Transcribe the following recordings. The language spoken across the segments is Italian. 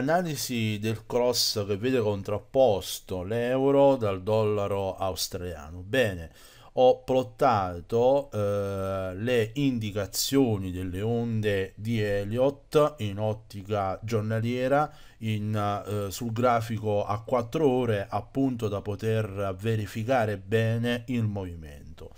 Analisi del cross che vede contrapposto l'euro dal dollaro australiano. Bene, ho plottato eh, le indicazioni delle onde di Elliott in ottica giornaliera in, eh, sul grafico a 4 ore appunto da poter verificare bene il movimento.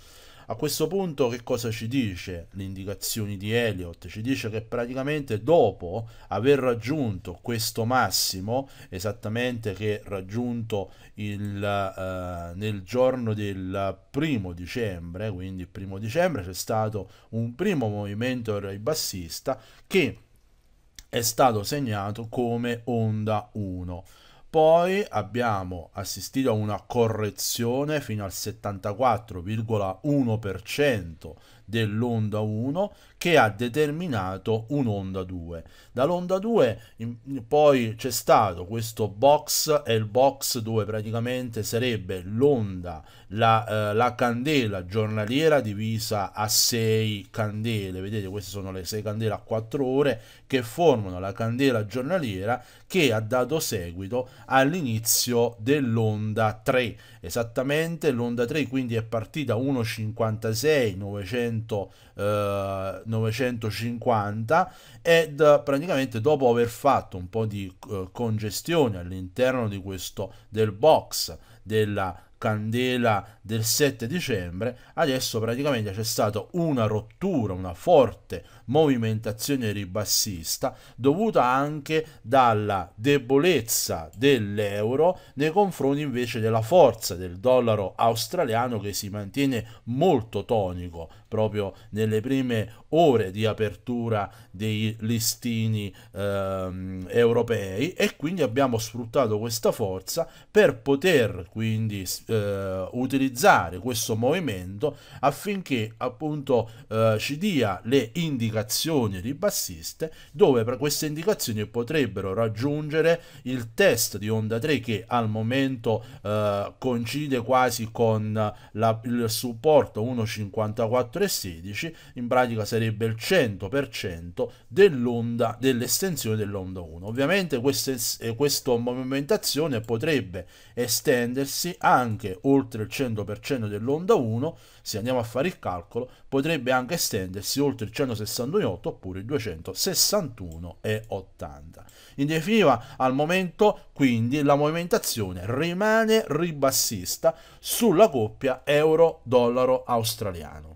A questo punto che cosa ci dice le indicazioni di Elliott? Ci dice che praticamente dopo aver raggiunto questo massimo, esattamente che raggiunto il, eh, nel giorno del primo dicembre, quindi il primo dicembre c'è stato un primo movimento bassista che è stato segnato come onda 1 poi abbiamo assistito a una correzione fino al 74,1% dell'onda 1 che ha determinato un'onda 2. Dall'onda 2 in, in, poi c'è stato questo box e il box dove praticamente sarebbe l'onda, la, eh, la, candela giornaliera divisa a 6 candele, vedete queste sono le 6 candele a 4 ore che formano la candela giornaliera che ha dato seguito all'inizio dell'onda 3. Esattamente l'onda 3 quindi è partita 1,56 900, 950 ed eh, praticamente dopo aver fatto un po' di eh, congestione all'interno di questo del box della candela del 7 dicembre, adesso praticamente c'è stata una rottura, una forte movimentazione ribassista dovuta anche dalla debolezza dell'euro nei confronti invece della forza del dollaro australiano che si mantiene molto tonico proprio nelle prime ore di apertura dei listini ehm, europei e quindi abbiamo sfruttato questa forza per poter quindi eh, utilizzare questo movimento affinché appunto eh, ci dia le indicazioni ribassiste dove per queste indicazioni potrebbero raggiungere il test di onda 3 che al momento eh, coincide quasi con la, il supporto 1.54 e 16 in pratica sarebbe il 100% dell'onda dell'estensione dell'onda 1 ovviamente queste, eh, questa movimentazione potrebbe estendersi anche anche oltre il 100% dell'onda 1, se andiamo a fare il calcolo, potrebbe anche estendersi oltre il 168 oppure il 261 e 80. In definitiva, al momento quindi la movimentazione rimane ribassista sulla coppia euro-dollaro australiano.